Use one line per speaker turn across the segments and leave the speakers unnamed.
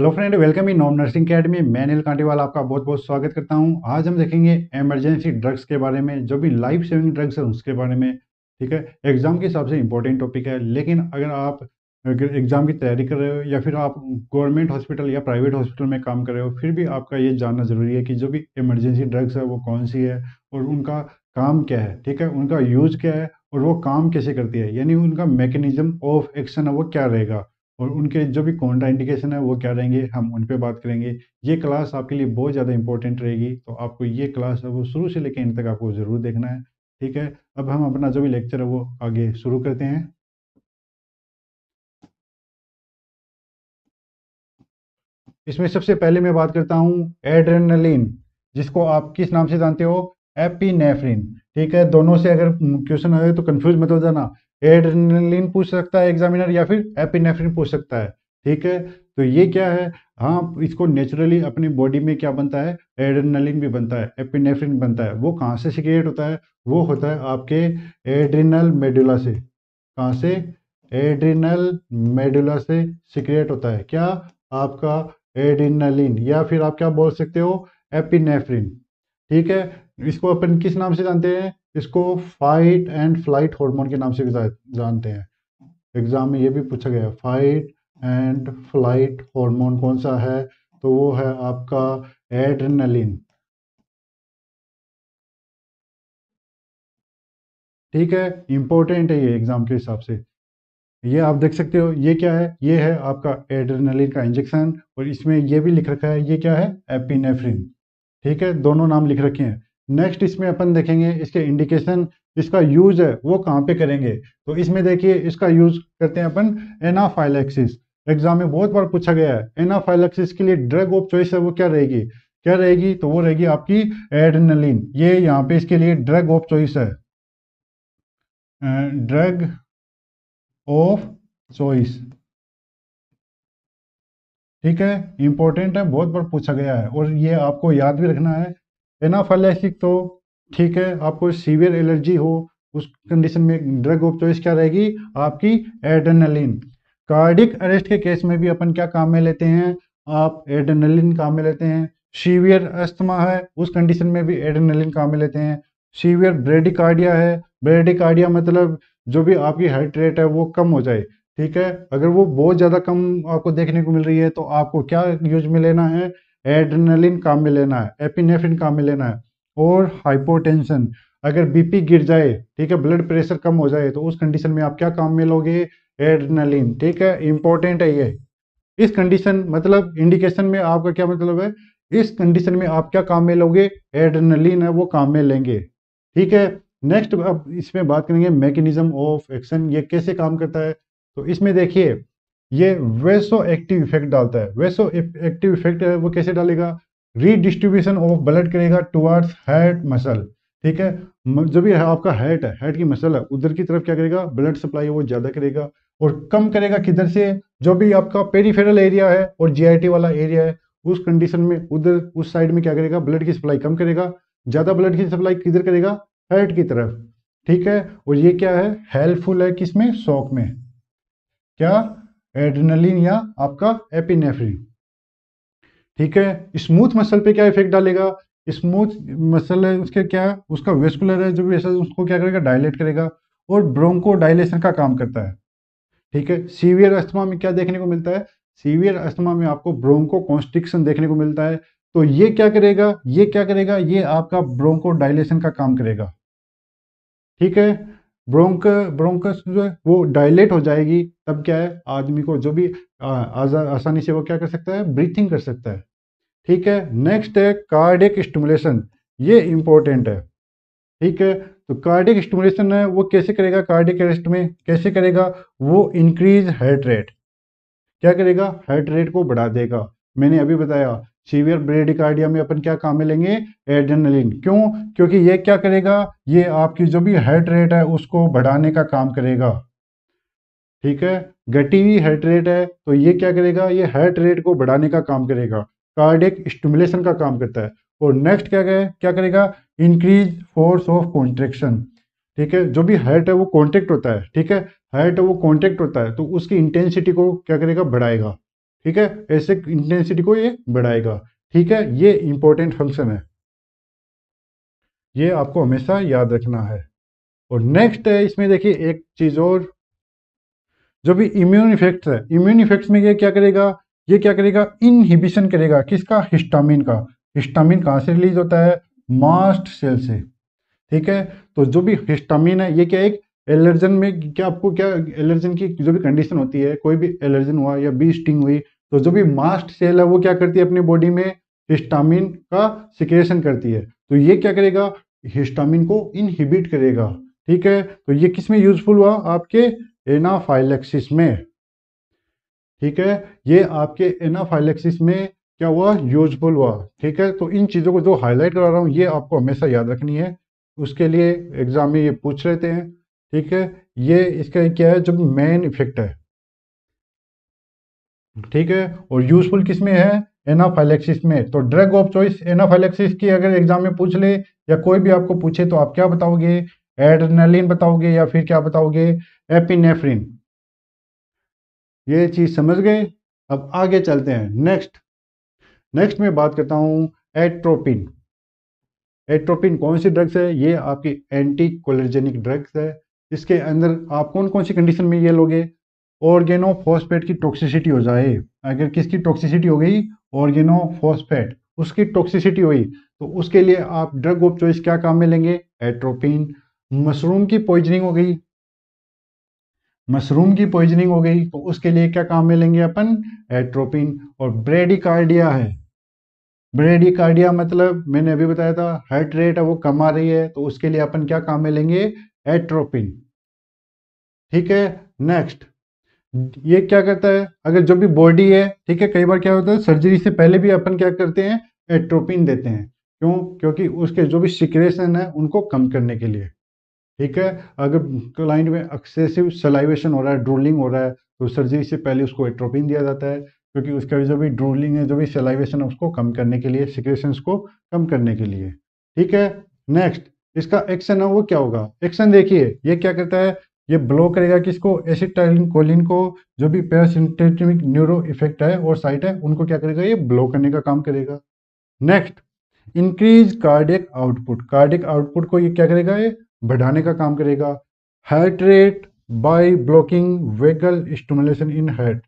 hello friend welcome in non nursing academy मैं अनिल कांटेवाल आपका बहुत बहुत स्वागत करता हूं आज हम देखेंगे इमरजेंसी ड्रग्स के बारे में जो भी लाइफ सेविंग ड्रग्स है उसके बारे में ठीक है एग्जाम के हिसाब से इंपॉर्टेंट टॉपिक है लेकिन अगर आप एग्जाम की तैयारी कर रहे हो या फिर आप गवर्नमेंट हॉस्पिटल या प्राइवेट हॉस्पिटल में काम कर रहे हो फिर भी आपका ये जानना ज़रूरी है कि जो भी इमरजेंसी ड्रग्स है वो कौन सी है और उनका काम क्या है ठीक है उनका यूज़ क्या है और वो काम कैसे करती है यानी उनका मैकेनिज्म ऑफ एक्शन है वो क्या रहेगा और उनके जो भी कॉन्ट्रा इंडिकेशन है वो क्या रहेंगे हम उन पर बात करेंगे ये क्लास आपके लिए बहुत ज़्यादा इंपॉर्टेंट रहेगी तो आपको ये क्लास है वो शुरू से लेकर इन तक आपको ज़रूर देखना है ठीक है अब हम अपना जो भी लेक्चर है वो
आगे शुरू करते हैं
इसमें सबसे पहले मैं बात करता हूँ एड्रेनलिन जिसको आप किस नाम से जानते हो एपीनेफ्रिन ठीक है दोनों से अगर क्वेश्चन आए तो कंफ्यूज मत हो जाना एडिन पूछ सकता है एग्जामिनर या फिर एपिनेफ्रिन पूछ सकता है ठीक है तो ये क्या है हाँ इसको नेचुरली अपनी बॉडी में क्या बनता है एड्रेनलिन भी बनता है एपिनेफ्रिन बनता है वो कहाँ से सिक्रिएट होता है वो होता है आपके एड्रिनल मेडुला से कहाँ से एड्रिनल मेडुला से सिक्रिएट होता है क्या आपका एड्रिनलिन या फिर आप क्या बोल सकते हो एपिनेफ्रिन ठीक है इसको अपन किस नाम से जानते हैं इसको फाइट एंड फ्लाइट हार्मोन के नाम से भी जानते हैं एग्जाम में ये भी पूछा गया फाइट एंड फ्लाइट हार्मोन कौन सा है तो वो है आपका एड्रेनलिन
ठीक है इंपॉर्टेंट है
ये एग्जाम के हिसाब से ये आप देख सकते हो ये क्या है ये है आपका एड्रेनलिन का इंजेक्शन और इसमें ये भी लिख रखा है ये क्या है एपिनेफ्रिन ठीक है दोनों नाम लिख रखे हैं नेक्स्ट इसमें अपन देखेंगे इसके इंडिकेशन इसका यूज है वो कहाँ पे करेंगे तो इसमें देखिए इसका यूज करते हैं अपन एनाफाइलेक्सिस एग्जाम में बहुत बार पूछा गया है एनाफाइलेक्सिस के लिए ड्रग ऑफ चॉइस है वो क्या रहेगी क्या रहेगी तो वो रहेगी आपकी एडनलिन ये यहाँ पे इसके लिए ड्रग ऑफ चॉइस है
ड्रग ऑफ चॉइस
ठीक है इंपॉर्टेंट है बहुत बार पूछा गया है और ये आपको याद भी रखना है एनाफालसिक तो ठीक है आपको सीवियर एलर्जी हो उस कंडीशन में ड्रग ऑफ चॉइस क्या रहेगी आपकी एडनलिन कार्डिक अरेस्ट के केस में भी अपन क्या काम में लेते हैं आप एडनलिन काम में लेते हैं सीवियर अस्थमा है उस कंडीशन में भी एडनलिन काम में लेते हैं सीवियर ब्रेडिकार्डिया है ब्रेडिकार्डिया मतलब जो भी आपकी हार्ट रेट है वो कम हो जाए ठीक है अगर वो बहुत ज़्यादा कम आपको देखने को मिल रही है तो आपको क्या यूज में लेना है एड्रेनलिन काम में लेना है एपिनेफ्रिन काम में लेना है और हाइपोटेंशन अगर बीपी गिर जाए ठीक है ब्लड प्रेशर कम हो जाए तो उस कंडीशन में आप क्या काम में लोगे एड्रेनलिन ठीक है इंपॉर्टेंट है ये इस कंडीशन मतलब इंडिकेशन में आपका क्या मतलब है इस कंडीशन में आप क्या काम में लोगे एड्रेनलिन है वो काम में लेंगे ठीक है नेक्स्ट अब इसमें बात करेंगे मैकेनिज्म ऑफ एक्शन ये कैसे काम करता है तो इसमें देखिए ये वेसो एक्टिव इफेक्ट डालता है वेसो एक्टिव इफेक्ट वो कैसे डालेगा रीडिस्ट्रीब्यूशन ऑफ ब्लड करेगा टुवर्ड्स हेड मसल ठीक है जो भी आपका हेड है हेड की मसल है उधर की तरफ क्या करेगा ब्लड सप्लाई वो ज़्यादा करेगा और कम करेगा किधर से जो भी आपका पेरीफेरल एरिया है और जीआईटी वाला एरिया है उस कंडीशन में उधर उस साइड में क्या करेगा ब्लड की सप्लाई कम करेगा ज़्यादा ब्लड की सप्लाई किधर करेगा हेड की तरफ ठीक है और ये क्या है हेल्पफुल है किसमें शॉक शौक में क्या एड्रेनलिन या आपका एपिनेफ्रिन ठीक है स्मूथ मसल पे क्या इफेक्ट डालेगा स्मूथ मसल है उसके क्या उसका वेस्कुलर है जो ऐसा उसको क्या करेगा डायलेट करेगा और ब्रोंको डायलेशन का काम करता है ठीक है सीवियर अस्थमा में क्या देखने को मिलता है सीवियर अस्थमा में आपको ब्रोंको कॉन्स्ट्रिक्शन देखने को मिलता है तो ये क्या करेगा ये क्या करेगा ये आपका ब्रोंको डायलेशन का काम करेगा ठीक है ब्रोंक ब्रोंकस जो है वो डायलेट हो जाएगी तब क्या है आदमी को जो भी आसानी से वो क्या कर सकता है ब्रीथिंग कर सकता है ठीक है नेक्स्ट है कार्डिक स्टमुलेशन ये इम्पोर्टेंट है ठीक है तो कार्डिक स्टमुलेशन है वो कैसे करेगा कार्डिक अरेस्ट में कैसे करेगा वो इंक्रीज हार्ट रेट क्या करेगा हार्ट रेट को बढ़ा देगा मैंने अभी बताया सीवियर ब्रेडिकार्डिया में अपन क्या काम में लेंगे एड्रेनलिन क्यों क्योंकि ये क्या करेगा ये आपकी जो भी हार्ट रेट है उसको बढ़ाने का काम करेगा ठीक है घटी हुई हार्ट रेट है तो ये क्या करेगा ये हार्ट रेट को बढ़ाने का काम करेगा कार्डिक स्टिमुलेशन का काम करता है और नेक्स्ट क्या गए क्या करेगा इंक्रीज फोर्स ऑफ कॉन्ट्रेक्शन ठीक है जो भी हार्ट है वो कॉन्ट्रेक्ट होता है ठीक है हार्ट है वो कॉन्ट्रेक्ट होता है तो उसकी इंटेंसिटी को क्या करेगा बढ़ाएगा ठीक है ऐसे इंटेंसिटी को ये बढ़ाएगा ठीक है ये इंपॉर्टेंट फंक्शन है ये आपको हमेशा याद रखना है और नेक्स्ट है इसमें देखिए एक चीज और जो भी इम्यून इफेक्ट है इम्यून इफेक्ट में ये क्या करेगा ये क्या करेगा इनहिबिशन करेगा किसका हिस्टामिन का हिस्टामिन कहाँ से रिलीज होता है मास्ट सेल से ठीक है तो जो भी हिस्टामिन है ये क्या एक एलर्जन में क्या आपको क्या एलर्जन की जो भी कंडीशन होती है कोई भी एलर्जन हुआ या बी स्टिंग हुई तो जो भी मास्ट सेल है वो क्या करती है अपनी बॉडी में हिस्टामिन का सिक्रेशन करती है तो ये क्या करेगा हिस्टामिन को इनहिबिट करेगा ठीक है तो ये किस में यूजफुल हुआ आपके एनाफाइलेक्सिस में ठीक है ये आपके एनाफाइलेक्सिस में क्या हुआ यूजफुल हुआ ठीक है तो इन चीज़ों को जो हाईलाइट करा रहा हूँ ये आपको हमेशा याद रखनी है उसके लिए एग्जाम में ये पूछ रहे थे ठीक है ये इसका क्या है जब मेन इफेक्ट है ठीक है और यूजफुल किस में है एनाफाइलेक्सिस में तो ड्रग ऑफ चॉइस एनाफाइलेक्सिस की अगर एग्जाम में पूछ ले या कोई भी आपको पूछे तो आप क्या बताओगे एडनेलिन बताओगे या फिर क्या बताओगे एपिनेफ्रिन ये चीज समझ गए अब आगे चलते हैं नेक्स्ट नेक्स्ट में बात करता हूं एट्रोपिन एट्रोपिन कौन सी ड्रग्स है ये आपकी एंटी कोलर्जेनिक ड्रग्स है इसके अंदर आप कौन कौन सी कंडीशन में ये लोगे ऑर्गेनो की टॉक्सिसिटी हो जाए अगर किसकी टॉक्सिसिटी हो गई ऑर्गेनो उसकी टॉक्सिसिटी हुई तो उसके लिए आप ड्रग ऑफ चॉइस क्या काम में लेंगे एट्रोपिन मशरूम की पॉइजनिंग हो गई मशरूम की पॉइजनिंग हो गई तो उसके लिए क्या काम में लेंगे अपन एट्रोपिन और ब्रेडिकार्डिया है ब्रेडिकार्डिया मतलब मैंने अभी बताया था हार्ट रेट है वो कम आ रही है तो उसके लिए अपन क्या काम में लेंगे एट्रोपिन ठीक है नेक्स्ट ये क्या करता है अगर जो भी बॉडी है ठीक है कई बार क्या होता है सर्जरी से पहले भी अपन क्या करते हैं एट्रोपिन देते हैं क्यों क्योंकि उसके जो भी सिक्रेशन है उनको कम करने के लिए ठीक है अगर क्लाइंट में एक्सेसिव सलाइवेशन हो रहा है ड्रोलिंग हो रहा है तो सर्जरी से पहले उसको एट्रोपिन दिया जाता है क्योंकि उसका जो भी ड्रोलिंग है जो भी सलाइवेशन है उसको कम करने के लिए सिक्रेशन को कम करने के लिए ठीक है नेक्स्ट इसका एक्शन है वो क्या होगा एक्शन देखिए ये क्या करता है ये ब्लॉक करेगा किसको एसिटाइलिन कोलिन को जो भी पैरासिंथेटिक न्यूरो इफेक्ट है और साइट है उनको क्या करेगा ये ब्लो करने का काम करेगा next increase cardiac output cardiac output को ये क्या करेगा ये बढ़ाने का काम करेगा heart rate by blocking vagal stimulation in heart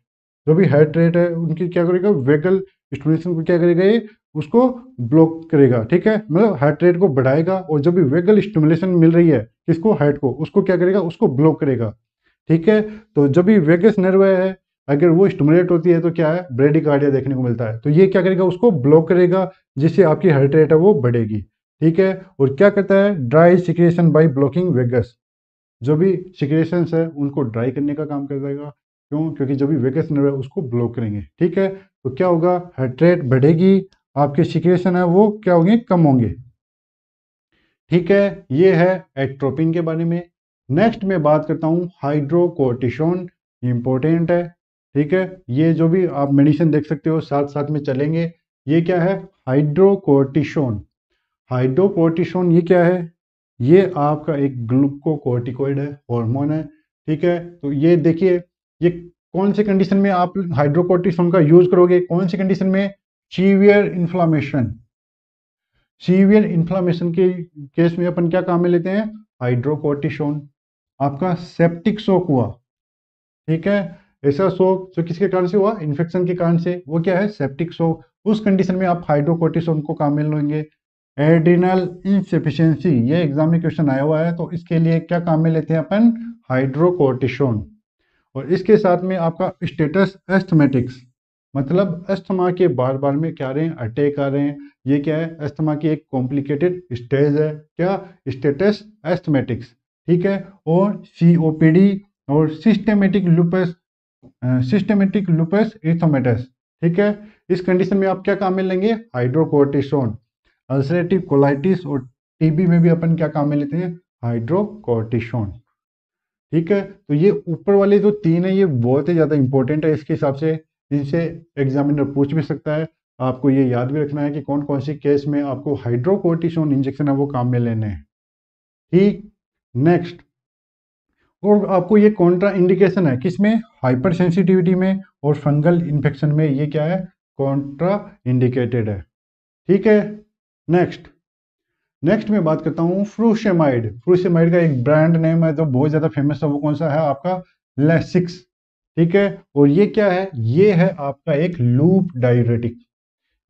जो भी हार्ट रेट है उनकी क्या करेगा वेगल स्टमुलेशन को क्या करेगा ये उसको ब्लॉक करेगा ठीक है मतलब हार्ट रेट को बढ़ाएगा और जब भी वेगल स्टिमुलेशन मिल रही है किसको हार्ट को उसको क्या करेगा उसको ब्लॉक करेगा ठीक है तो जब भी वेगस नर्व है अगर वो स्टिमुलेट होती है तो क्या है ब्रेडिकार्डिया देखने को मिलता है तो ये क्या करेगा उसको ब्लॉक करेगा जिससे आपकी हार्ट रेट है वो बढ़ेगी ठीक है और क्या करता है dry secretion by blocking vagus जो भी सिक्रेशन है उनको ड्राई करने का काम कर देगा क्यों क्योंकि जो भी वेगस नर्व है उसको ब्लॉक करेंगे ठीक है तो क्या होगा हार्ट रेट बढ़ेगी आपके सिक्रेशन है वो क्या होंगे कम होंगे ठीक है ये है एट्रोपिन के बारे में नेक्स्ट मैं बात करता हूँ हाइड्रोकोटिशोन इम्पोर्टेंट है ठीक है ये जो भी आप मेडिसिन देख सकते हो साथ साथ में चलेंगे ये क्या है हाइड्रोकोटिशोन हाइड्रोकोटिशोन ये क्या है ये आपका एक ग्लूकोकोर्टिकोइड है हॉर्मोन है ठीक है तो ये देखिए ये कौन से कंडीशन में आप हाइड्रोकोटिसोन का यूज करोगे कौन से कंडीशन में सीवियर इन्फ्लामेशन सीवियर इन्फ्लामेशन के केस में अपन क्या काम में लेते हैं हाइड्रोकोटिशोन आपका सेप्टिक शोक हुआ ठीक है ऐसा शोक जो तो किसके कारण से हुआ इन्फेक्शन के कारण से वो क्या है सेप्टिक शोक उस कंडीशन में आप हाइड्रोकोटिसोन को काम में लेंगे एड्रिनल इनसेफिशियंसी ये एग्जाम में क्वेश्चन आया हुआ है तो इसके लिए क्या काम में लेते हैं अपन हाइड्रोकोटिशोन और इसके साथ में आपका स्टेटस एस्थमेटिक्स मतलब अस्थमा के बार बार में क्या रहे हैं अटैक आ रहे हैं ये क्या है अस्थमा की एक कॉम्प्लिकेटेड स्टेज है क्या स्टेटस एस्थमेटिक्स ठीक है और सीओपीडी और systematic lupus systematic lupus erythematosus ठीक है इस कंडीशन में आप क्या काम में लेंगे हाइड्रोकोर्टिसोन अल्सरेटिव कोलाइटिस और टीबी में भी अपन क्या काम में लेते हैं हाइड्रोकोर्टिसोन ठीक है तो ये ऊपर वाले जो तीन है ये बहुत ही ज़्यादा इंपॉर्टेंट है इसके हिसाब से जिनसे एग्जामिनर पूछ भी सकता है आपको ये याद भी रखना है कि कौन कौन सी केस में आपको हाइड्रोकोर्टिसोन इंजेक्शन है वो काम में लेने हैं ठीक नेक्स्ट और आपको ये कॉन्ट्रा इंडिकेशन है किसमें हाइपर सेंसिटिविटी में और फंगल इन्फेक्शन में ये क्या है कॉन्ट्रा इंडिकेटेड है ठीक है नेक्स्ट नेक्स्ट मैं बात करता हूँ फ्रूशेमाइड फ्रूशेमाइड का एक ब्रांड नेम है जो तो बहुत ज़्यादा फेमस है वो कौन सा है आपका लेसिक्स ठीक है और ये क्या है ये है आपका एक लूप डायरेटिक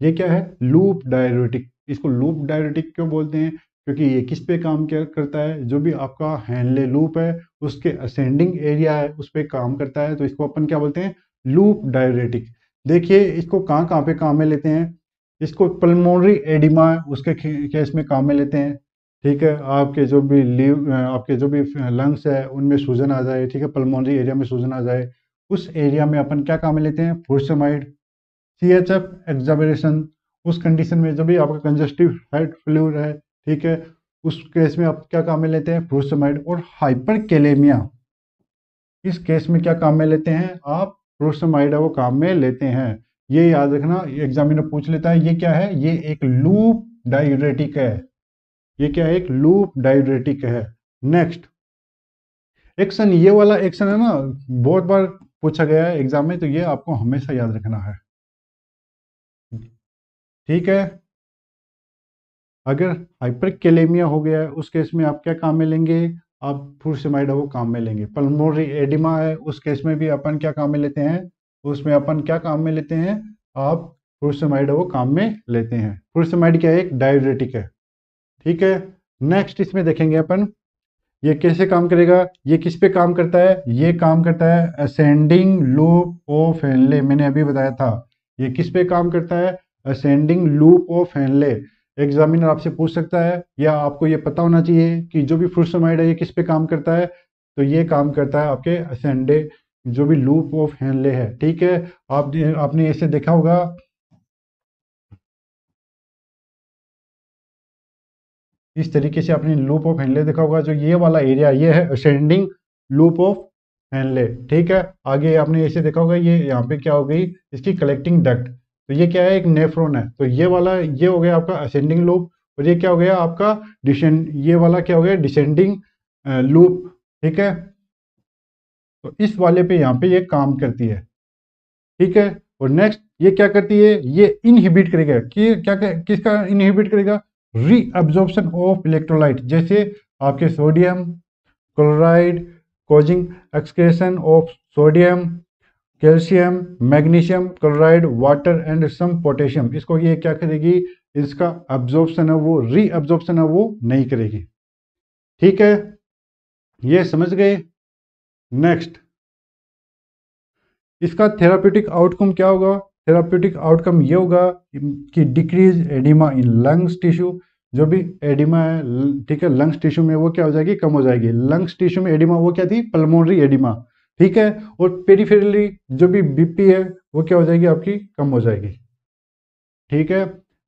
ये क्या है लूप डायरेटिक इसको लूप डायरेटिक क्यों बोलते हैं क्योंकि ये किस पे काम क्या करता है जो भी आपका हैंडले लूप है उसके असेंडिंग एरिया है उस पर काम करता है तो इसको अपन क्या बोलते हैं लूप डायरेटिक देखिए इसको कहाँ कहाँ पे काम में लेते हैं इसको पल्मोनरी एडिमा उसके केस में काम में लेते हैं ठीक है आपके जो भी लीव आपके जो भी लंग्स है उनमें सूजन आ जाए ठीक है पल्मोनरी एरिया में सूजन आ जाए उस एरिया में अपन क्या काम लेते हैं फोर्समाइड सी एच एफ एग्जाबरेशन उस कंडीशन में जब भी आपका कंजेस्टिव हाइट फ्लूर है ठीक है उस केस में आप क्या काम लेते हैं फ्रोसमाइड और हाइपरकेलेमिया इस केस में क्या काम में लेते हैं आप फ्रोसमाइड वो काम में लेते हैं ये याद रखना एग्जामिनर पूछ लेता है ये क्या है ये एक लूप डायरेटिक है ये क्या है एक लूप डायरेटिक है नेक्स्ट एक्शन ये वाला एक्शन है ना बहुत बार पूछा गया है एग्जाम में तो ये आपको हमेशा याद रखना है ठीक है अगर हाइपरकेलेमिया हो गया है उस केस में आप क्या काम में लेंगे आप फूरसिमाइड वो काम में लेंगे पल्मोरी एडिमा है उस केस में भी अपन क्या काम में लेते हैं उसमें अपन क्या काम में लेते हैं आप फूरसिमाइड वो काम में लेते हैं फूरसिमाइड क्या है एक डायबिटिक है ठीक है नेक्स्ट इसमें देखेंगे अपन ये कैसे काम करेगा ये किस पे काम करता है ये काम करता है असेंडिंग लूप ऑफ एनले मैंने अभी बताया था ये किस पे काम करता है ascending loop of Henle examiner आपसे पूछ सकता है या आपको ये पता होना चाहिए कि जो भी फ्रूसोमाइड है ये किस पे काम करता है तो ये काम करता है आपके असेंडे जो भी लूप ऑफ हेनले है ठीक है आप आपने ऐसे देखा होगा इस तरीके से आपने लूप ऑफ हैंडले देखा होगा जो ये वाला एरिया ये है असेंडिंग लूप ऑफ हैंडले ठीक है आगे आपने ऐसे देखा होगा ये यहाँ पे क्या हो गई इसकी कलेक्टिंग डक्ट तो ये क्या है एक नेफ्रोन है तो ये वाला ये हो गया आपका असेंडिंग लूप और ये क्या हो गया आपका डिसेंड ये वाला क्या हो गया डिसेंडिंग लूप ठीक है तो इस वाले पे यहाँ पे ये काम करती है ठीक है और नेक्स्ट ये क्या करती है ये इनहिबिट करेगा कि क्या किसका इनहिबिट करेगा रीअब्जॉर्प्शन ऑफ इलेक्ट्रोलाइट जैसे आपके sodium chloride causing excretion of sodium calcium magnesium chloride water and some potassium इसको ये क्या करेगी इसका अब्जॉर्प्शन है वो रीअब्जॉर्प्शन है वो नहीं करेगी ठीक है ये समझ गए नेक्स्ट इसका थेरापेटिक आउटकम क्या होगा थेराप्यूटिक आउटकम ये होगा कि decrease edema in lungs tissue जो भी एडिमा है ठीक है लंग्स टिश्यू में वो क्या हो जाएगी कम हो जाएगी लंग्स टिश्यू में एडिमा वो क्या थी पल्मोनरी एडिमा ठीक है और पेरीफेरली जो भी बीपी है वो क्या हो जाएगी आपकी कम हो जाएगी ठीक है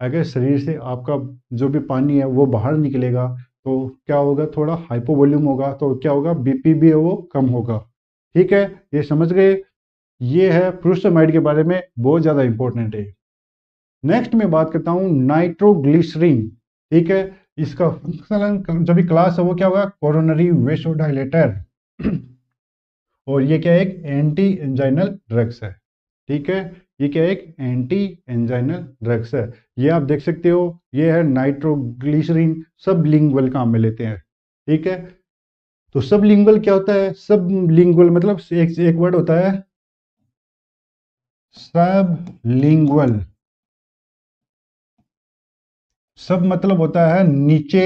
अगर शरीर से आपका जो भी पानी है वो बाहर निकलेगा तो क्या होगा थोड़ा हाइपो वॉल्यूम होगा तो क्या होगा बीपी भी है वो कम होगा ठीक है ये समझ गए ये है प्रूस्टोमाइड के बारे में बहुत ज़्यादा इंपॉर्टेंट है नेक्स्ट मैं बात करता हूँ नाइट्रोग्लिसरीन ठीक है इसका फंक्शनल जो भी क्लास है वो क्या होगा कोरोनरी वेसोडाइलेटर और ये क्या एक एंटी एंजाइनल ड्रग्स है ठीक है ये क्या एक एंटी एंजाइनल ड्रग्स है ये आप देख सकते हो ये है नाइट्रोग्लिसरीन सब लिंगुअल काम में लेते हैं ठीक है तो सब लिंगल क्या होता है सब लिंगुअल मतलब एक एक वर्ड होता है सब
सबलिंगुअल सब मतलब होता है नीचे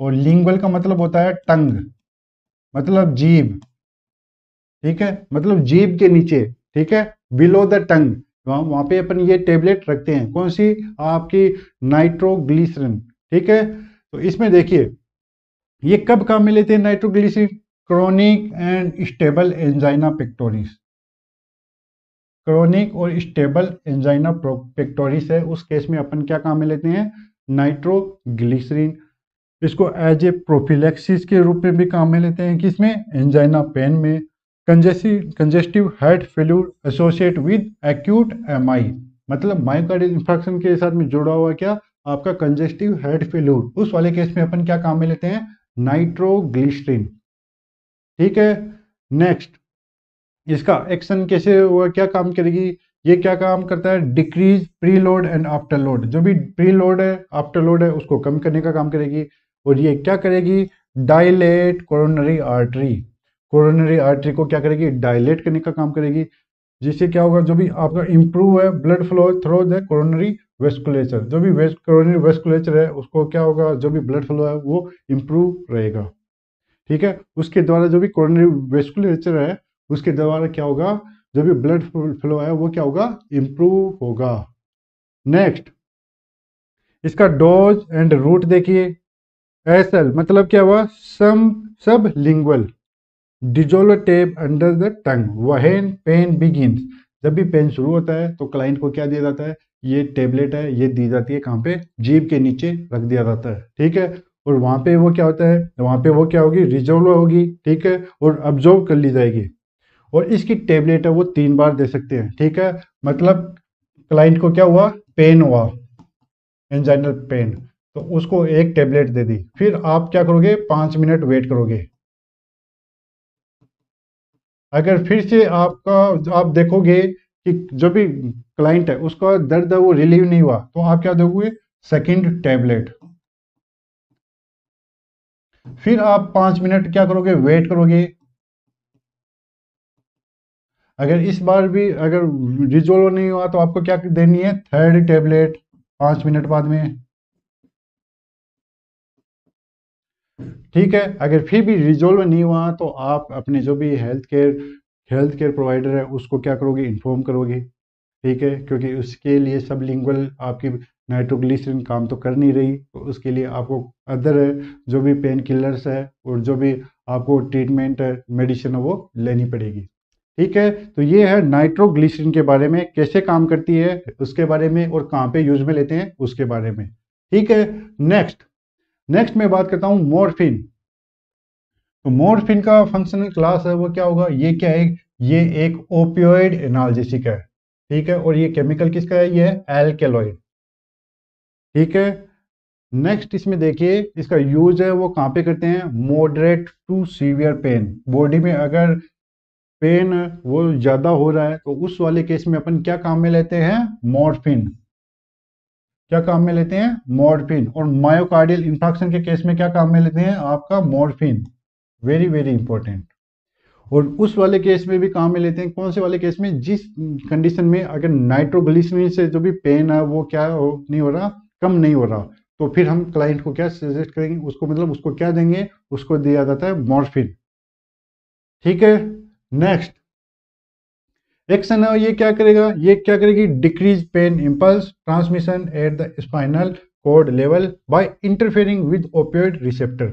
और लिंगुअल का मतलब होता है टंग
मतलब जीव ठीक है मतलब जीव के नीचे ठीक है बिलो द टंग वहां पे अपन ये टेबलेट रखते हैं कौन सी आपकी नाइट्रोग्लिसरिन ठीक है तो इसमें देखिए ये कब काम में लेते हैं nitroglycerin chronic and stable angina pectoris chronic और स्टेबल एंजाइना प्रोपेक्टोरिस है उस केस में अपन क्या काम में लेते हैं नाइट्रोग्लिसरीन इसको एज ए प्रोफिलेक्सिस के रूप में भी काम में लेते हैं किसमें एंजाइना पेन में congestive congestive heart failure associate with acute MI मतलब माइकार्डियल इंफेक्शन के साथ में जुड़ा हुआ क्या आपका कंजेस्टिव हार्ट फेल्यूर उस वाले केस में अपन क्या काम में लेते हैं नाइट्रोग्लिसरीन ठीक है नेक्स्ट इसका एक्शन कैसे हुआ क्या काम करेगी ये क्या काम करता है decrease preload and afterload जो भी प्री लोड है आफ्टर लोड है उसको कम करने का काम करेगी और ये क्या करेगी dilate coronary artery coronary artery को क्या करेगी डायलेट करने का काम करेगी जिससे क्या होगा जो भी आपका इम्प्रूव है blood flow through the coronary vasculature जो भी वेस्ट कोरोनरी वेस्कुलेचर है उसको क्या होगा जो भी ब्लड फ्लो है वो इम्प्रूव रहेगा ठीक है उसके द्वारा जो भी कोरोनरी वेस्कुलेचर है उसके द्वारा क्या होगा जो भी ब्लड फ्लो है वो क्या होगा इम्प्रूव होगा नेक्स्ट इसका डोज एंड रूट देखिए एस एल मतलब क्या हुआ सम सब लिंगल डिजोलो टेप under the tongue when pain begin जब भी पेन शुरू होता है तो क्लाइंट को क्या दिया जाता है ये टेबलेट है ये दी जाती है कहाँ पे जीभ के नीचे रख दिया जाता है ठीक है और वहाँ पे वो क्या होता है वहाँ पे वो क्या होगी रिजोल्व होगी ठीक है और अब्जोर्व कर ली जाएगी और इसकी टेबलेट है वो तीन बार दे सकते हैं ठीक है मतलब क्लाइंट को क्या हुआ पेन हुआ एंजाइनल पेन तो उसको एक टेबलेट दे दी फिर आप क्या करोगे पाँच मिनट वेट करोगे अगर फिर से आपका आप देखोगे कि जो भी क्लाइंट है उसका दर्द है वो रिलीव नहीं हुआ तो आप क्या दोगे सेकंड टेबलेट फिर आप पाँच मिनट क्या करोगे वेट करोगे अगर इस बार भी अगर रिजोल्व नहीं हुआ तो आपको क्या देनी है थर्ड टेबलेट पांच मिनट बाद में ठीक है अगर फिर भी रिजोल्व नहीं हुआ तो आप अपने जो भी health care health care provider है उसको क्या करोगे इन्फॉर्म करोगे ठीक है क्योंकि उसके लिए सब लिंगल आपकी नाइट्रोग्लिसरीन काम तो कर नहीं रही तो उसके लिए आपको अदर जो भी पेन किलर्स है और जो भी आपको ट्रीटमेंट है मेडिसिन है वो लेनी पड़ेगी ठीक है तो ये है नाइट्रोग्लिसरीन के बारे में कैसे काम करती है उसके बारे में और कहाँ पे यूज में लेते हैं उसके बारे में ठीक है नेक्स्ट नेक्स्ट मैं बात करता हूँ मोरफिन तो मोरफिन का फंक्शनल क्लास है वो क्या होगा ये क्या है ये एक ओपियोइड एनाल्जेसिक है ठीक है और ये केमिकल किसका है ये है एल्केलॉइड ठीक है नेक्स्ट इसमें देखिए इसका यूज है वो कहाँ पे करते हैं moderate to severe pain body में अगर पेन वो ज्यादा हो रहा है तो उस वाले केस में अपन क्या काम में लेते हैं मॉर्फिन क्या काम में लेते हैं मॉर्फिन और मायोकार्डियल इंफ्रक्शन के केस में क्या काम में लेते हैं आपका मॉर्फिन वेरी वेरी इंपॉर्टेंट और उस वाले केस में भी काम में लेते हैं कौन से वाले केस में जिस कंडीशन में अगर नाइट्रोग्लिसमीन से जो भी पेन है वो क्या हो नहीं हो रहा कम नहीं हो रहा तो फिर हम क्लाइंट को क्या सजेस्ट करेंगे उसको मतलब उसको क्या देंगे उसको दिया जाता है मॉर्फिन ठीक है नेक्स्ट एक्शन है ये क्या करेगा ये क्या करेगी decrease pain impulse transmission at the spinal cord level by interfering with opioid receptor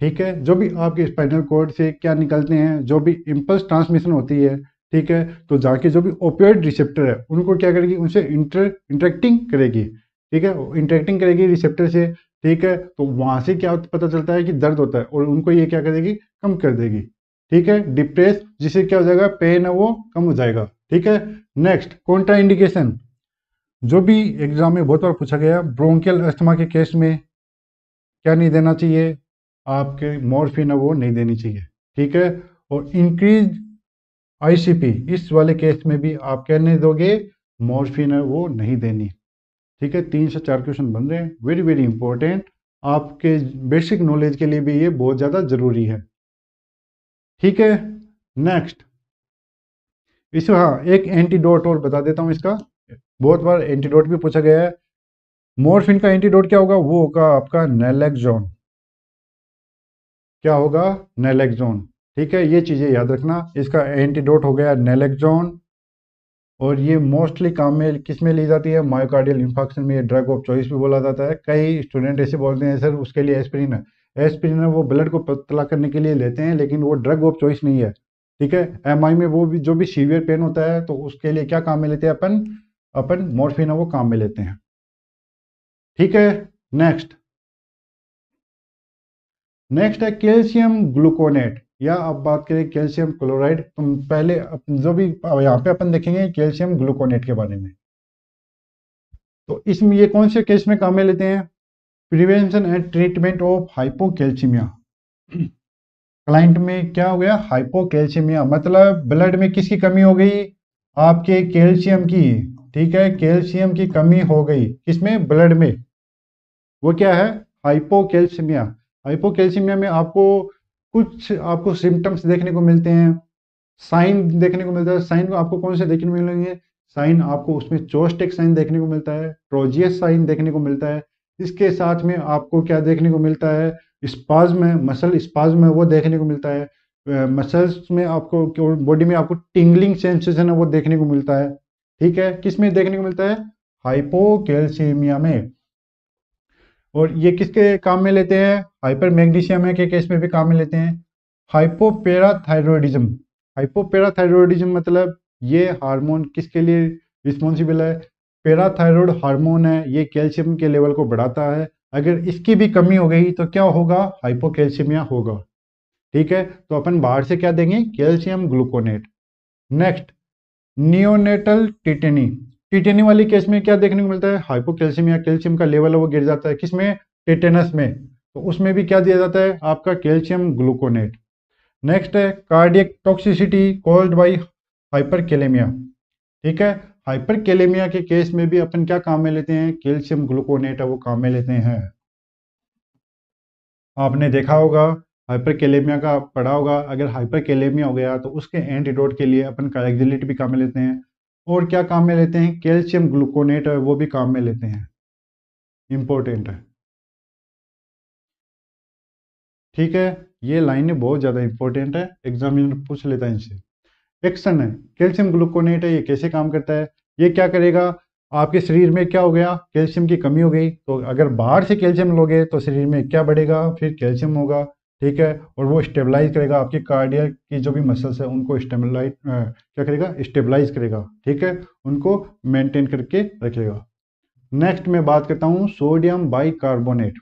ठीक है जो भी आपके स्पाइनल कोड से क्या निकलते हैं जो भी इम्पल्स ट्रांसमिशन होती है ठीक है तो जाके जो भी ओपियोड रिसेप्टर है उनको क्या करेगी उनसे इंटर इंटरेक्टिंग करेगी ठीक है इंटरेक्टिंग करेगी रिसेप्टर से ठीक है तो वहाँ से क्या पता चलता है कि दर्द होता है और उनको ये क्या करेगी कम कर देगी ठीक है डिप्रेस जिससे क्या हो जाएगा पेन है वो कम हो जाएगा ठीक है नेक्स्ट कॉन्ट्रा इंडिकेशन जो भी एग्जाम में बहुत बार पूछा गया ब्रोंकियल अस्थमा के केस में क्या नहीं देना चाहिए आपके मोरफिन है वो नहीं देनी चाहिए ठीक है और इंक्रीज आईसीपी इस वाले केस में भी आप क्या नहीं दोगे मोरफिन वो नहीं देनी ठीक है तीन से चार क्वेश्चन बन रहे हैं वेरी वेरी इंपॉर्टेंट आपके बेसिक नॉलेज के लिए भी ये बहुत ज़्यादा ज़रूरी है ठीक है नेक्स्ट इस हाँ एक एंटीडोट और बता देता हूँ इसका बहुत बार एंटीडोट भी पूछा गया है मोरफिन का एंटीडोट क्या होगा वो होगा आपका नेलेक्जोन क्या होगा नेलेक्जोन ठीक है ये चीज़ें याद रखना इसका एंटीडोट हो गया नेलेक्जोन और ये मोस्टली काम में किस में ली जाती है मायोकार्डियल इन्फेक्शन में ये ड्रग ऑफ चॉइस भी बोला जाता है कई स्टूडेंट ऐसे बोलते हैं सर उसके लिए एस्पिरिन है एस्पिरिन वो ब्लड को पतला करने के लिए लेते हैं लेकिन वो ड्रग ऑफ चॉइस नहीं है ठीक है एम में वो भी जो भी सीवियर पेन होता है तो उसके लिए क्या काम में लेते हैं अपन अपन मॉर्फिन वो काम में लेते हैं ठीक है नेक्स्ट नेक्स्ट है कैल्शियम ग्लूकोनेट या अब बात करें कैल्शियम क्लोराइड तो पहले जो भी यहाँ पे अपन देखेंगे कैल्शियम ग्लूकोनेट के बारे में तो इसमें ये कौन से केस में काम में लेते हैं prevention and treatment of hypocalcemia client में क्या हो गया हाइपोकैल्सीमिया मतलब ब्लड में किसकी कमी हो गई आपके कैल्शियम की ठीक है कैल्शियम की कमी हो गई किसमें ब्लड में वो क्या है हाइपो हाइपोकैल्सीमिया में आपको कुछ आपको सिम्टम्स देखने को मिलते हैं साइन देखने को मिलता है साइन को आपको कौन से देखने को मिलेंगे साइन आपको उसमें चोस्टिक साइन देखने को मिलता है ट्रोजियस साइन देखने को मिलता है इसके साथ में आपको क्या देखने को मिलता है स्पाज में मसल स्पाज में वो देखने को मिलता है मसल्स में आपको बॉडी में आपको टिंगलिंग सेंसेशन है वो देखने को मिलता है ठीक है किस में देखने को मिलता है हाइपोकैल्सीमिया में और ये किसके काम में लेते हैं हाइपर मैग्नीशियम के केस में भी काम में लेते हैं हाइपोपेराथाइरोडिज्म हाइपोपेराथाइरोडिज्म मतलब ये हार्मोन किसके लिए रिस्पॉन्सिबल है पैराथायरॉयड हार्मोन है ये कैल्शियम के लेवल को बढ़ाता है अगर इसकी भी कमी हो गई तो क्या होगा हाइपोकैल्शियमिया होगा ठीक है तो अपन बाहर से क्या देंगे calcium gluconate next neonatal tetany tetany वाली केस में क्या देखने को मिलता है हाइपोकैल्शियमिया कैल्शियम का लेवल है वो गिर जाता है किसमें टिटेनस में तो उसमें भी क्या दिया जाता है आपका कैल्शियम ग्लूकोनेट नेक्स्ट है cardiac toxicity called by hyperkalemia ठीक है हाइपरकेलेमिया के केस में भी अपन क्या काम में लेते हैं कैल्शियम ग्लूकोनेट है वो काम में लेते हैं आपने देखा होगा हाइपरकेलेमिया का पढ़ा होगा अगर हाइपरकेलेमिया हो गया तो उसके एंटीडोट के लिए अपन कालेक्जिलेट भी काम में लेते हैं और क्या काम में लेते हैं कैल्शियम ग्लूकोनेट है वो भी काम में लेते हैं इम्पोर्टेंट है ठीक है ये लाइन बहुत ज़्यादा इंपॉर्टेंट है एग्जामिनर पूछ लेता है इनसे एक्शन है कैल्शियम ग्लूकोनेट है ये कैसे काम करता है ये क्या करेगा आपके शरीर में क्या हो गया कैल्शियम की कमी हो गई तो अगर बाहर से कैल्शियम लोगे तो शरीर में क्या बढ़ेगा फिर कैल्शियम होगा ठीक है और वो स्टेबलाइज करेगा आपके कार्डिया की जो भी मसल्स है उनको स्टेबलाइज क्या करेगा स्टेबलाइज करेगा ठीक है उनको मेंटेन करके रखेगा नेक्स्ट मैं बात करता हूँ सोडियम बाइकार्बोनेट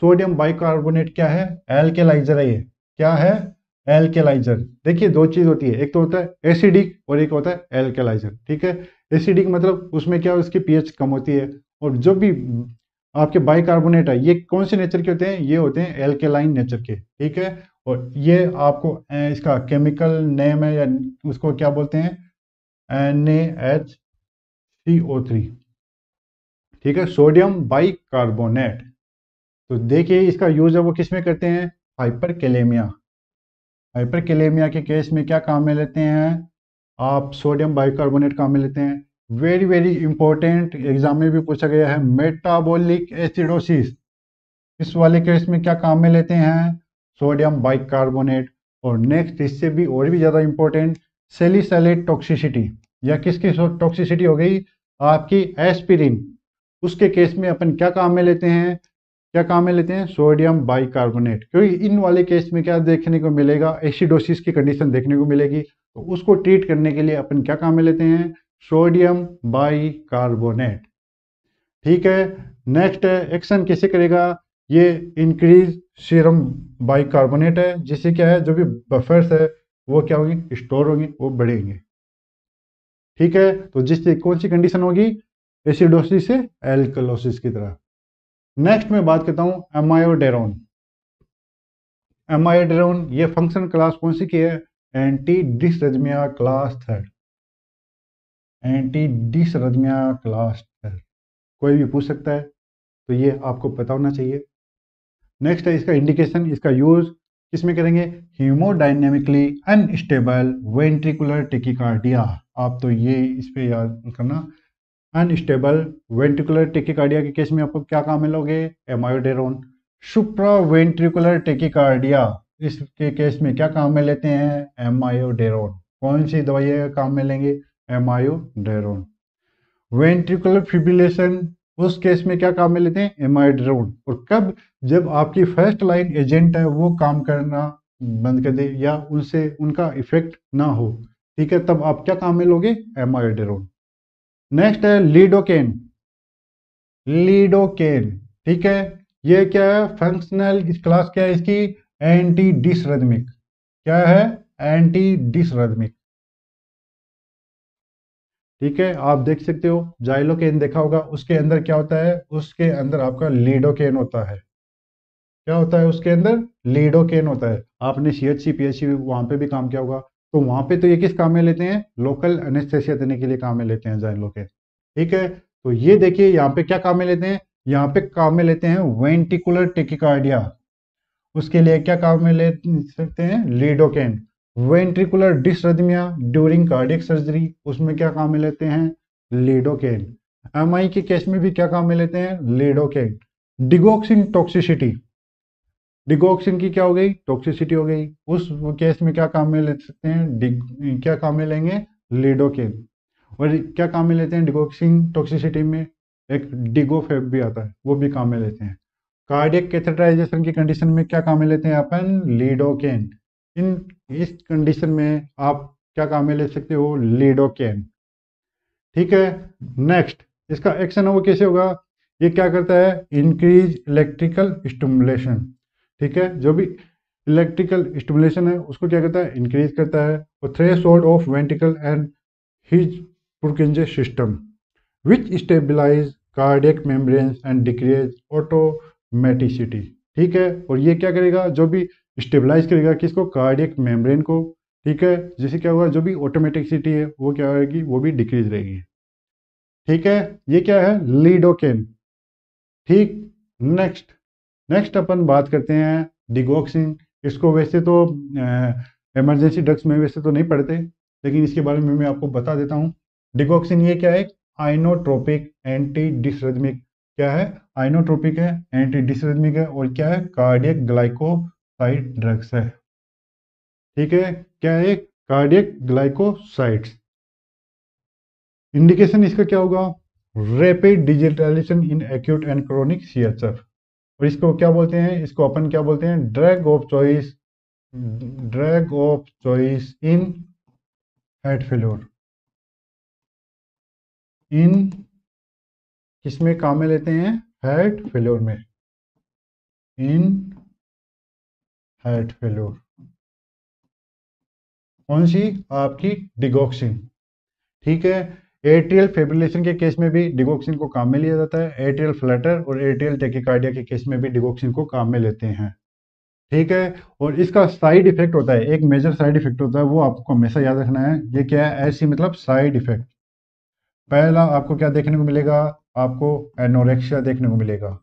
सोडियम बाइकार्बोनेट क्या है एल्केलाइजर है ये क्या है एल्केलाइजर देखिए दो चीज होती है एक तो होता है एसिडिक और एक होता है एल्केलाइजर ठीक है एसिडिक मतलब उसमें क्या उसकी पीएच कम होती है और जो भी आपके बाइकार्बोनेट है ये कौन से नेचर के होते हैं ये होते हैं एल्केलाइन नेचर के ठीक है और ये आपको इसका केमिकल नेम है या उसको क्या बोलते हैं N H C O three ठीक है सोडियम बाइकार्बोनेट तो देखिए इसका यूज है वो किसमें करते हैं हाइपर केलेमिया हाइपरकेलेमिया के केस में क्या काम में लेते हैं आप सोडियम बाइकार्बोनेट काम में लेते हैं वेरी वेरी इंपॉर्टेंट एग्जाम में भी पूछा गया है मेटाबोलिक एसिडोसिस इस वाले केस में क्या काम में लेते हैं सोडियम बाइकार्बोनेट और नेक्स्ट इससे भी और भी ज़्यादा इंपॉर्टेंट सेलिसलेट टॉक्सिसिटी या किसकी टॉक्सिसिटी हो गई आपकी एस्पिरिन उसके केस में अपन क्या काम में लेते हैं क्या काम में लेते हैं सोडियम बाइकार्बोनेट क्योंकि इन वाले केस में क्या देखने को मिलेगा एसिडोसिस की कंडीशन देखने को मिलेगी तो उसको ट्रीट करने के लिए अपन क्या काम में लेते हैं सोडियम बाइकार्बोनेट ठीक है नेक्स्ट एक्शन कैसे करेगा ये इंक्रीज सीरम बाइकार्बोनेट है जिससे क्या है जो भी बफर्स है वो क्या होंगे स्टोर होंगे वो बढ़ेंगे ठीक है तो जिससे कौन सी कंडीशन होगी एसिडोसिस से एल्कोलोसिस की तरह नेक्स्ट मैं बात करता हूँ एमायोडेरोन एमायोडेरोन ये फंक्शन क्लास कौन सी की है anti dysrhythmia class third anti dysrhythmia class third कोई भी पूछ सकता है तो ये आपको पता होना चाहिए नेक्स्ट है इसका इंडिकेशन इसका यूज किसमें करेंगे हीमोडाइनेमिकली अनस्टेबल वेंट्रिकुलर टिकिकार्डिया आप तो ये इस पर याद करना अनस्टेबल वेंट्रिकुलर टेकिकार्डिया के केस में आपको क्या काम मिलोगे एमायोडेरोन सुप्रा वेंट्रिकुलर टेकिकार्डिया इसके केस में क्या काम में लेते हैं एमायोडेरोन कौन सी दवाइयाँ काम में लेंगे एमायोडेरोन वेंट्रिकुलर फिब्रिलेशन उस केस में क्या काम में लेते हैं एमायोडेरोन और कब जब आपकी फर्स्ट लाइन एजेंट है वो काम करना बंद कर दे या उनसे उनका इफेक्ट ना हो ठीक है तब आप क्या काम में लोगे एमायोडेरोन नेक्स्ट है लीडोकेन लीडोकेन ठीक है ये क्या है फंक्शनल क्लास क्या है इसकी एंटी डिसरेदमिक क्या है एंटी डिसरेदमिक ठीक है आप देख सकते हो जाइलोकेन देखा होगा उसके अंदर क्या होता है उसके अंदर आपका लीडोकेन होता है क्या होता है उसके अंदर लीडोकेन होता है आपने C H C P H C वहां पर भी काम किया होगा तो वहां पे तो ये किस काम में लेते हैं लोकल एनेस्थेसिया देने के लिए काम में लेते हैं जैन लोके ठीक है तो ये देखिए यहाँ पे क्या काम में लेते हैं यहाँ पे काम में लेते हैं वेंटिकुलर टेकिकार्डिया उसके लिए क्या काम में ले सकते हैं lidocaine ventricular dysrhythmia during cardiac surgery उसमें क्या काम में लेते हैं लीडोकेन एमआई के केस में भी क्या काम में लेते हैं लीडोकेन डिगोक्सिन टॉक्सिसिटी डिकोक्सिन की क्या हो गई टॉक्सिसिटी हो गई उस केस में क्या काम में ले सकते हैं क्या काम में लेंगे लिडोकेन और क्या काम में लेते हैं डिकोक्सिन टॉक्सिसिटी में एक डिगोफेब भी आता है वो भी काम में लेते हैं कार्डियक कैथेटराइजेशन की कंडीशन में क्या काम में लेते हैं अपन लीडोकेन इन इस कंडीशन में आप क्या काम में ले सकते हो लीडोकेन ठीक है नेक्स्ट इसका एक्शन वो कैसे होगा ये क्या करता है इंक्रीज इलेक्ट्रिकल स्टमुलेशन ठीक है जो भी इलेक्ट्रिकल स्टिमुलेशन है उसको क्या करता है इंक्रीज करता है और threshold of ventricle and His Purkinje system which stabilize cardiac membrane and decrease automaticity ठीक है और ये क्या करेगा जो भी स्टेबलाइज करेगा किसको कार्डिक मेम्ब्रेन को ठीक है जिससे क्या होगा जो भी ऑटोमेटिकसिटी है वो क्या होगी वो भी डिक्रीज रहेगी ठीक है ये क्या है लीडोकेन ठीक नेक्स्ट नेक्स्ट अपन बात करते हैं डिगोक्सिन इसको वैसे तो इमरजेंसी ड्रग्स में वैसे तो नहीं पड़ते लेकिन इसके बारे में मैं आपको बता देता हूँ डिगोक्सिन ये क्या है आइनोट्रोपिक एंटी डिसरेजमिक क्या है आइनोट्रोपिक है एंटी डिसरेजमिक है और क्या है कार्डियक ग्लाइकोसाइड ड्रग्स है ठीक है क्या है कार्डियक ग्लाइकोसाइड्स इंडिकेशन इसका क्या होगा rapid digitalization in acute and chronic CHF और इसको क्या बोलते हैं इसको अपन क्या बोलते हैं drug of choice drug of choice in heart failure
in किसमें काम में लेते हैं हेड फेलोर में इन हेड फेलोर
कौन सी आपकी डिगॉक्सिन ठीक है एट्रियल फेब्रिलेशन के केस में भी डिगोक्सिन को काम में लिया जाता है एट्रियल फ्लटर और एट्रियल टेकिकार्डिया के केस में भी डिगोक्सिन को काम में लेते हैं ठीक है और इसका साइड इफेक्ट होता है एक मेजर साइड इफेक्ट होता है वो आपको हमेशा याद रखना है ये क्या है ऐसी मतलब साइड इफेक्ट पहला आपको क्या देखने को मिलेगा आपको एनोरेक्सिया देखने को मिलेगा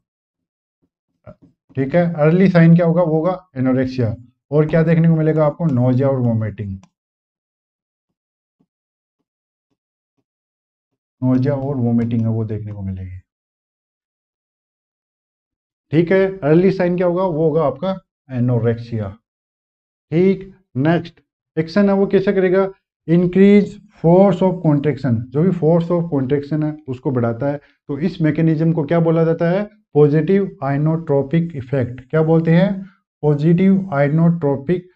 ठीक है अर्ली साइन क्या होगा वो होगा एनोरेक्सिया और क्या देखने को मिलेगा
आपको नोजिया और वोमिटिंग नोजिया और वोमिटिंग है वो देखने को मिलेगी
ठीक है अर्ली साइन क्या होगा वो होगा आपका एनोरेक्सिया ठीक नेक्स्ट एक्शन है वो कैसे करेगा इंक्रीज फोर्स ऑफ कॉन्ट्रेक्शन जो भी फोर्स ऑफ कॉन्ट्रेक्शन है उसको बढ़ाता है तो इस मैकेनिज्म को क्या बोला जाता है पॉजिटिव आइनोट्रोपिक इफेक्ट क्या बोलते हैं पॉजिटिव आइनोट्रोपिक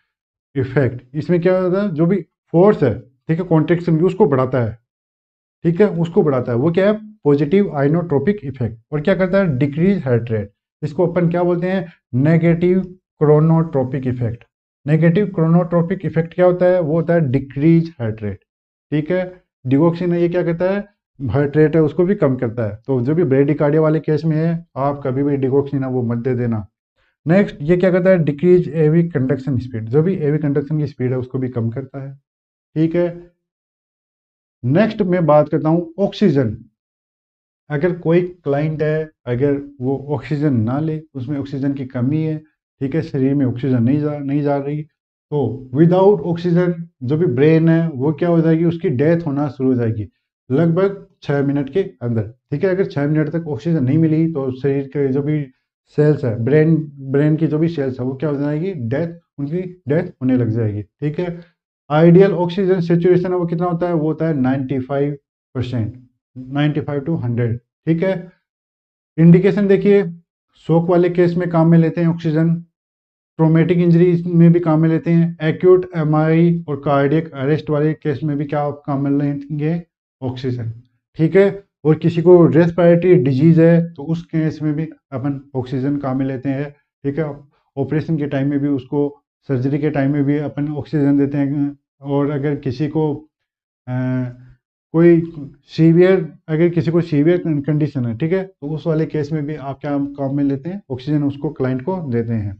इफेक्ट इसमें क्या होता है जो भी फोर्स है ठीक है कॉन्ट्रेक्शन भी उसको बढ़ाता है ठीक है उसको बढ़ाता है वो क्या है पॉजिटिव आइनोट्रोपिक इफेक्ट और क्या करता है डिक्रीज हार्ट रेट इसको अपन क्या बोलते हैं negative chronotropic effect negative chronotropic effect क्या होता है वो होता है डिक्रीज हार्ट रेट ठीक है डिवोक्सिन ये क्या करता है हार्ट रेट है उसको भी कम करता है तो जो भी ब्रेडिकार्डिया वाले केस में है आप कभी भी डिगोक्सिन है वो मत दे देना नेक्स्ट ये क्या करता है डिक्रीज एवी कंडक्शन स्पीड जो भी एवी कंडक्शन की स्पीड है उसको भी कम करता है ठीक है नेक्स्ट मैं बात करता हूँ ऑक्सीजन अगर कोई क्लाइंट है अगर वो ऑक्सीजन ना ले उसमें ऑक्सीजन की कमी है ठीक है शरीर में ऑक्सीजन नहीं जा नहीं जा रही तो विदाउट ऑक्सीजन जो भी ब्रेन है वो क्या हो जाएगी उसकी डेथ होना शुरू हो जाएगी लगभग छः मिनट के अंदर ठीक है अगर छः मिनट तक ऑक्सीजन नहीं मिली तो शरीर के जो भी सेल्स है ब्रेन ब्रेन की जो भी सेल्स है वो क्या हो जाएगी डेथ उनकी डेथ होने लग जाएगी ठीक है आइडियल ऑक्सीजन सेचुरेशन वो कितना होता है वो होता है 95 परसेंट नाइन्टी टू हंड्रेड ठीक है इंडिकेशन देखिए शोक वाले केस में काम में लेते हैं ऑक्सीजन ट्रोमेटिक इंजरी में भी काम में लेते हैं एक्यूट एम और कार्डियक अरेस्ट वाले केस में भी क्या काम में लेंगे ऑक्सीजन ठीक है और किसी को रेस्पायरेटरी डिजीज है तो उस केस में भी अपन ऑक्सीजन काम में लेते हैं ठीक है ऑपरेशन के टाइम में भी उसको सर्जरी के टाइम में भी अपन ऑक्सीजन देते हैं और अगर किसी को आ, कोई सीवियर अगर किसी को सीवियर कंडीशन है ठीक है तो उस वाले केस में भी आप क्या काम में लेते हैं ऑक्सीजन उसको क्लाइंट को देते हैं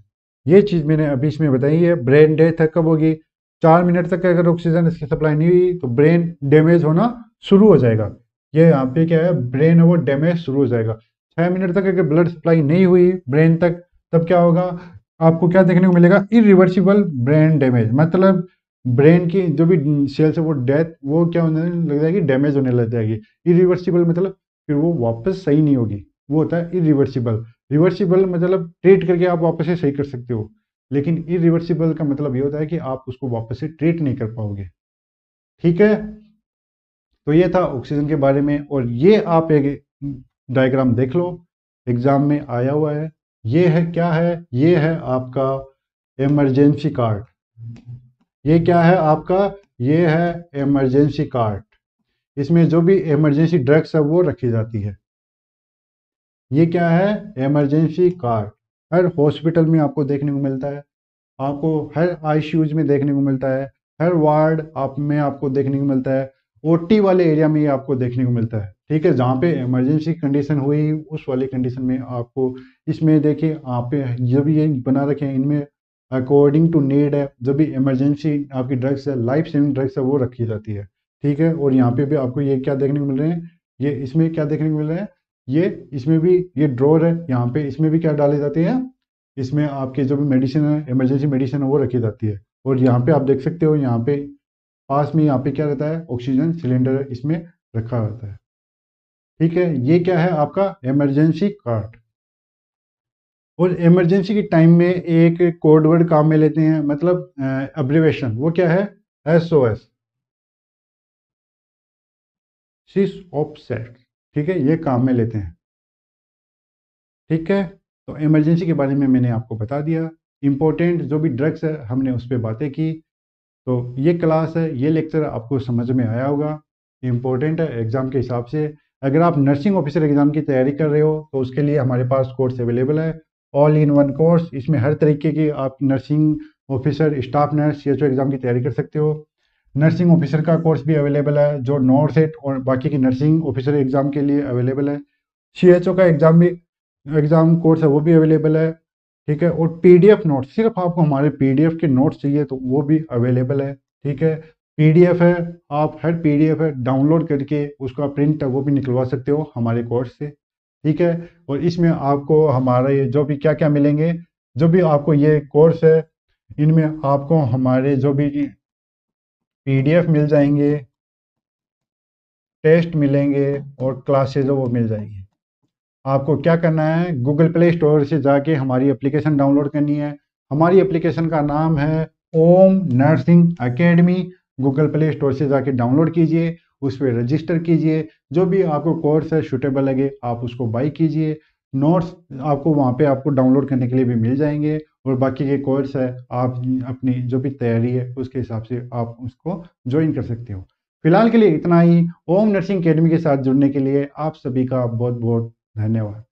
ये चीज़ मैंने अभी इसमें बताई है ब्रेन डेथ कब होगी चार मिनट तक अगर ऑक्सीजन इसकी सप्लाई नहीं हुई तो ब्रेन डैमेज होना शुरू हो जाएगा ये यहाँ पे क्या है ब्रेन वो डैमेज शुरू हो जाएगा छः मिनट तक अगर ब्लड सप्लाई नहीं हुई ब्रेन तक तब क्या होगा आपको क्या देखने को मिलेगा इरिवर्सिबल ब्रेन डैमेज मतलब ब्रेन की जो भी सेल्स है वो डेथ वो क्या होने लग जाएगी डैमेज होने लग जाएगी इरिवर्सिबल मतलब फिर वो वापस सही नहीं होगी वो होता है इरिवर्सिबल रिवर्सिबल मतलब ट्रीट करके आप वापस से सही कर सकते हो लेकिन इरिवर्सिबल का मतलब ये होता है कि आप उसको वापस से ट्रीट नहीं कर पाओगे ठीक है तो ये था ऑक्सीजन के बारे में और ये आप एक डायग्राम देख लो एग्जाम में आया हुआ है ये है क्या है ये है आपका इमरजेंसी कार्ड ये क्या है आपका ये है इमरजेंसी कार्ड इसमें जो भी इमरजेंसी ड्रग्स है वो रखी जाती है ये क्या है इमरजेंसी कार्ड हर हॉस्पिटल में आपको देखने को मिलता है आपको हर आई में देखने को मिलता है हर वार्ड आप में आपको देखने को मिलता है ओटी वाले एरिया में ये आपको देखने को मिलता है ठीक है जहाँ पे इमरजेंसी कंडीशन हुई उस वाली कंडीशन में आपको इसमें देखिए आप जो भी ये बना रखे हैं इनमें अकॉर्डिंग टू नीड है जब भी इमरजेंसी आपकी ड्रग्स है लाइफ सेविंग ड्रग्स है वो रखी जाती है ठीक है और यहाँ पे भी आपको ये क्या देखने को मिल रहे हैं ये इसमें क्या देखने को मिल रहे हैं ये इसमें भी ये ड्रॉर है यहाँ पे इसमें भी क्या डाले जाते हैं इसमें आपके जो भी मेडिसिन है इमरजेंसी मेडिसिन है वो रखी जाती है और यहाँ पे आप देख सकते हो यहाँ पे पास में यहाँ पे क्या रहता है ऑक्सीजन सिलेंडर इसमें रखा रहता है ठीक है ये क्या है आपका इमरजेंसी कार्ड और इमरजेंसी के टाइम में एक कोड वर्ड काम में लेते हैं मतलब
अब्रिवेशन वो क्या है एस ओ एस
ऑफ ऑपसेट ठीक है ये काम में लेते हैं ठीक है तो इमरजेंसी के बारे में मैंने आपको बता दिया इम्पोर्टेंट जो भी ड्रग्स है हमने उस पर बातें की तो ये क्लास है ये लेक्चर आपको समझ में आया होगा इम्पोर्टेंट है एग्ज़ाम के हिसाब से अगर आप नर्सिंग ऑफिसर एग्ज़ाम की तैयारी कर रहे हो तो उसके लिए हमारे पास कोर्स अवेलेबल है ऑल इन वन कोर्स इसमें हर तरीके की आप nursing officer staff nurse C exam की तैयारी कर सकते हो नर्सिंग ऑफिसर का कोर्स भी अवेलेबल है जो नॉर्थ सेट और बाकी की नर्सिंग ऑफिसर एग्ज़ाम के लिए अवेलेबल है सी का एग्ज़ाम भी एग्ज़ाम कोर्स है वो भी अवेलेबल है ठीक है और पी डी एफ नोट्स सिर्फ आपको हमारे पी डी एफ के नोट्स चाहिए तो वो भी अवेलेबल है ठीक है पीडीएफ है आप हर पीडीएफ है डाउनलोड करके उसका प्रिंट है वो भी निकलवा सकते हो हमारे कोर्स से ठीक है और इसमें आपको हमारे जो भी क्या क्या मिलेंगे जो भी आपको ये कोर्स है इनमें आपको हमारे जो भी पीडीएफ मिल जाएंगे टेस्ट मिलेंगे और क्लासेज वो मिल जाएंगे आपको क्या करना है गूगल प्ले स्टोर से जाके हमारी एप्लीकेशन डाउनलोड करनी है हमारी एप्लीकेशन का नाम है Om nursing academy Google Play Store से जाके डाउनलोड कीजिए उस पर रजिस्टर कीजिए जो भी आपको कोर्स है शूटेबल लगे आप उसको बाई कीजिए नोट्स आपको वहाँ पे आपको डाउनलोड करने के लिए भी मिल जाएंगे और बाकी के कोर्स है आप अपनी जो भी तैयारी है उसके हिसाब से आप उसको ज्वाइन कर सकते हो फिलहाल के लिए इतना ही ओम नर्सिंग अकेडमी के साथ जुड़ने के लिए आप सभी का बहुत बहुत धन्यवाद